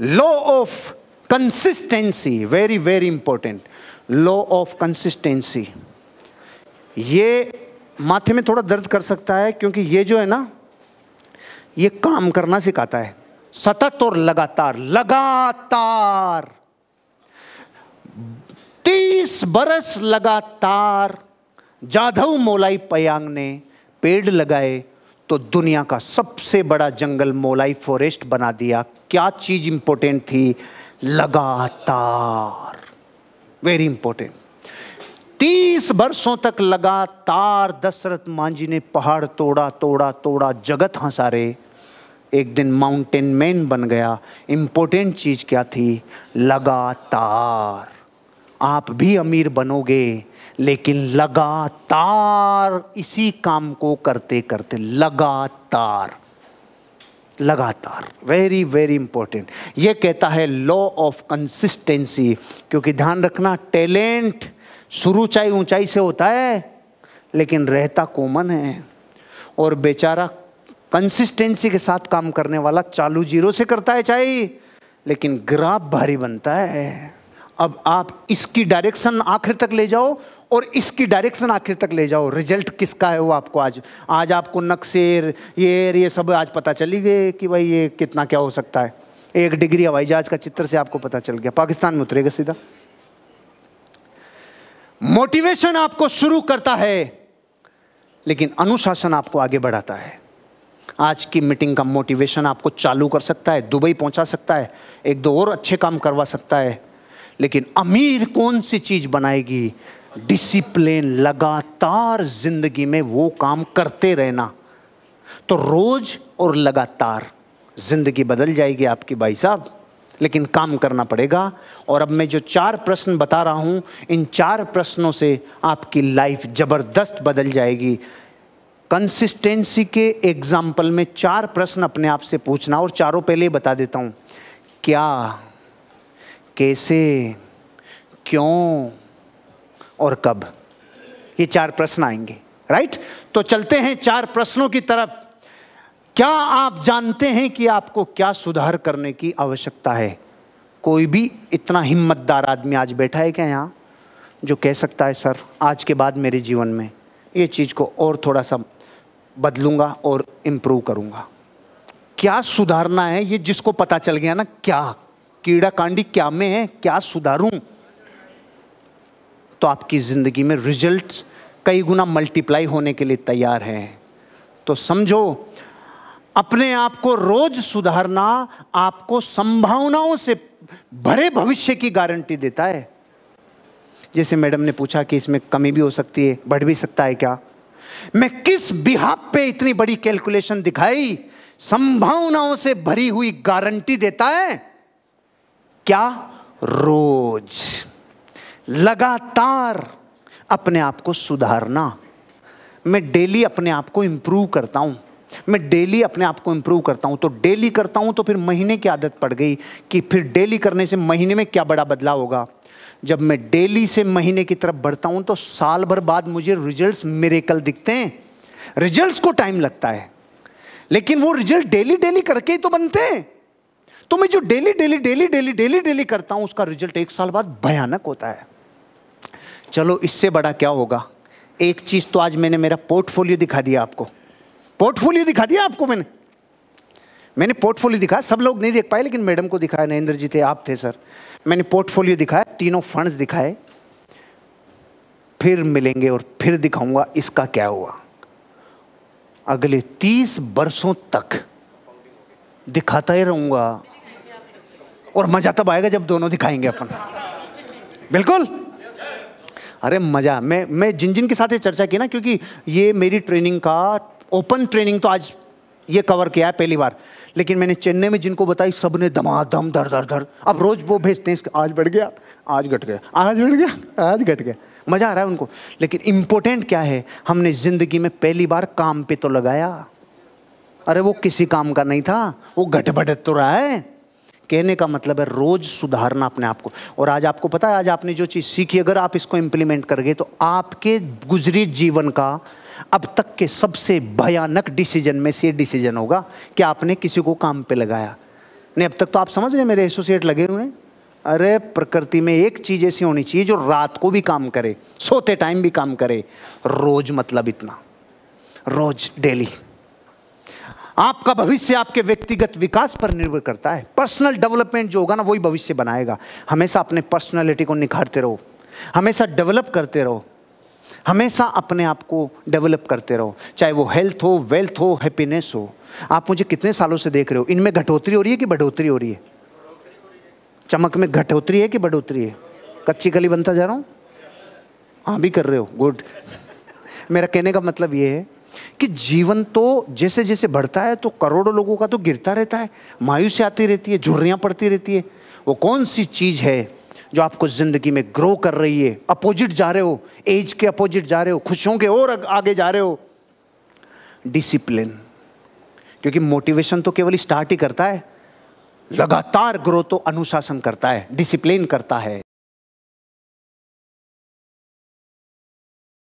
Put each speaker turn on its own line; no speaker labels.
law of consistency very very important law of consistency ये माथे में थोड़ा दर्द कर सकता है क्योंकि ये जो है ना ये काम करना सिखाता है सतत और लगातार लगातार तीस बरस लगातार जाधव मोलाई पयांग ने पेड़ लगाए तो दुनिया का सबसे बड़ा जंगल मोलाई फॉरेस्ट बना दिया क्या चीज़ इंपॉर्टेंट थी लगातार वेरी इंपॉर्टेंट तीस वर्षों तक लगातार दशरथ मांझी ने पहाड़ तोड़ा तोड़ा तोड़ा जगत हंसारे एक दिन माउंटेन मैन बन गया इंपॉर्टेंट चीज़ क्या थी लगातार आप भी अमीर बनोगे लेकिन लगातार इसी काम को करते करते लगातार लगातार वेरी वेरी इंपॉर्टेंट ये कहता है लॉ ऑफ कंसिस्टेंसी क्योंकि ध्यान रखना टैलेंट शुरू चाहे ऊंचाई से होता है लेकिन रहता कॉमन है और बेचारा कंसिस्टेंसी के साथ काम करने वाला चालू जीरो से करता है चाहे लेकिन ग्राफ भारी बनता है अब आप इसकी डायरेक्शन आखिर तक ले जाओ और इसकी डायरेक्शन आखिर तक ले जाओ रिजल्ट किसका है वो आपको आज आज आपको नक्शे ये ये सब आज पता चली गए कि भाई ये कितना क्या हो सकता है एक डिग्री हवाई जहाज का चित्र से आपको पता चल गया पाकिस्तान में उतरेगा सीधा मोटिवेशन आपको शुरू करता है लेकिन अनुशासन आपको आगे बढ़ाता है आज की मीटिंग का मोटिवेशन आपको चालू कर सकता है दुबई पहुंचा सकता है एक दो और अच्छे काम करवा सकता है लेकिन अमीर कौन सी चीज़ बनाएगी डिसिप्लिन लगातार जिंदगी में वो काम करते रहना तो रोज और लगातार जिंदगी बदल जाएगी आपकी भाई साहब लेकिन काम करना पड़ेगा और अब मैं जो चार प्रश्न बता रहा हूं इन चार प्रश्नों से आपकी लाइफ ज़बरदस्त बदल जाएगी कंसिस्टेंसी के एग्जाम्पल में चार प्रश्न अपने आप से पूछना और चारों पहले ही बता देता हूं क्या कैसे क्यों और कब ये चार प्रश्न आएंगे राइट तो चलते हैं चार प्रश्नों की तरफ क्या आप जानते हैं कि आपको क्या सुधार करने की आवश्यकता है कोई भी इतना हिम्मतदार आदमी आज बैठा है क्या यहाँ जो कह सकता है सर आज के बाद मेरे जीवन में ये चीज़ को और थोड़ा सा बदलूंगा और इम्प्रूव करूंगा क्या सुधारना है ये जिसको पता चल गया ना क्या कीड़ा कांडी क्या में है क्या सुधारूं तो आपकी ज़िंदगी में रिजल्ट्स कई गुना मल्टीप्लाई होने के लिए तैयार हैं तो समझो अपने आप को रोज सुधारना आपको संभावनाओं से भरे भविष्य की गारंटी देता है जैसे मैडम ने पूछा कि इसमें कमी भी हो सकती है बढ़ भी सकता है क्या मैं किस बिहाब पे इतनी बड़ी कैलकुलेशन दिखाई संभावनाओं से भरी हुई गारंटी देता है क्या रोज लगातार अपने आप को सुधारना मैं डेली अपने आप को इम्प्रूव करता हूँ मैं डेली अपने आप को इम्प्रूव करता हूँ तो डेली करता हूँ तो फिर महीने की आदत पड़ गई कि फिर डेली करने से महीने में क्या बड़ा बदलाव होगा जब मैं डेली से महीने की तरफ बढ़ता हूँ तो साल भर बाद मुझे रिजल्ट्स मेरेकल दिखते हैं रिजल्ट्स को टाइम लगता है लेकिन वो रिजल्ट डेली डेली करके ही तो बनते हैं तो मैं जो daily daily daily daily daily daily करता हूं उसका रिजल्ट एक साल बाद भयानक होता है चलो इससे बड़ा क्या होगा एक चीज़ तो आज मैंने मेरा पोर्टफोलियो दिखा दिया आपको पोर्टफोलियो दिखा दिया आपको मैंने मैंने पोर्टफोलियो दिखाया सब लोग नहीं देख पाए लेकिन मैडम को दिखाया नरेंद्र जी थे आप थे सर मैंने पोर्टफोलियो दिखाया तीनों फंड्स दिखाए फिर मिलेंगे और फिर दिखाऊंगा इसका क्या हुआ अगले तीस वर्षों तक दिखाता ही रहूंगा और मज़ा तब आएगा जब दोनों दिखाएंगे अपन बिल्कुल अरे मज़ा मैं मैं जिन जिन के साथ ये चर्चा की ना क्योंकि ये मेरी ट्रेनिंग का ओपन ट्रेनिंग तो आज ये कवर किया है पहली बार लेकिन मैंने चेन्नई में जिनको बताई सब ने दमादम धर धर धर अब रोज़ वो भेजते हैं आज बढ़ गया आज घट गया आज बढ़ गया आज घट गया मज़ा आ रहा है उनको लेकिन इंपॉर्टेंट क्या है हमने ज़िंदगी में पहली बार काम पे तो लगाया अरे वो किसी काम का नहीं था वो घटबढ़ तो रहा है कहने का मतलब है रोज सुधारना अपने आप को और आज आपको पता है आज आपने जो चीज़ सीखी अगर आप इसको इम्प्लीमेंट कर गए तो आपके गुजरी जीवन का अब तक के सबसे भयानक डिसीजन में से डिसीजन होगा कि आपने किसी को काम पे लगाया नहीं अब तक तो आप समझ रहे मेरे एसोसिएट लगे हुए हैं अरे प्रकृति में एक चीज़ ऐसी होनी चाहिए जो रात को भी काम करे सोते टाइम भी काम करे रोज मतलब इतना रोज डेली आपका भविष्य आपके व्यक्तिगत विकास पर निर्भर करता है पर्सनल डेवलपमेंट जो होगा ना वही भविष्य बनाएगा हमेशा अपने पर्सनैलिटी को निखारते रहो हमेशा डेवलप करते रहो हमेशा अपने आप को डेवलप करते रहो चाहे वो हेल्थ हो वेल्थ हो हैप्पीनेस हो आप मुझे कितने सालों से देख रहे हो इनमें घटोतरी हो रही है कि बढ़ोतरी हो रही है चमक में घटोतरी है कि बढ़ोतरी है कच्ची कली बनता जा रहा हूँ हाँ भी कर रहे हो गुड मेरा कहने का मतलब ये है कि जीवन तो जैसे जैसे बढ़ता है तो करोड़ों लोगों का तो गिरता रहता है मायूसी आती रहती है झुर्रियाँ पड़ती रहती है वो कौन सी चीज़ है जो आपको ज़िंदगी में ग्रो कर रही है अपोजिट जा रहे हो एज के अपोजिट जा रहे हो खुशियों के और आगे जा रहे हो डिसिप्लिन क्योंकि मोटिवेशन तो केवल स्टार्ट ही करता है लगातार ग्रो तो अनुशासन करता है डिसिप्लिन करता है